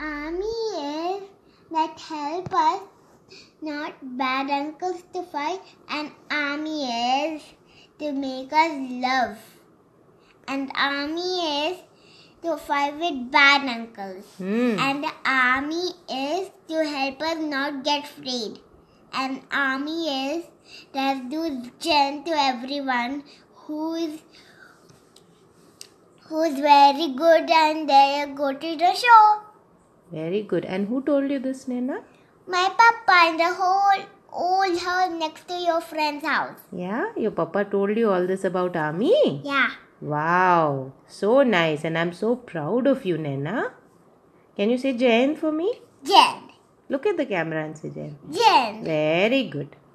army is that help us. Not bad uncles to fight. and army is to make us love. And army is to fight with bad uncles. Mm. And army is to help us not get afraid. And army is that do gent to everyone who is who's very good and they go to the show. Very good. And who told you this, Nena? My papa in the whole old house next to your friend's house. Yeah, your papa told you all this about Ami? Yeah. Wow, so nice, and I'm so proud of you, Nena. Can you say Jain for me? Jain. Look at the camera and say Jain. Jain. Very good.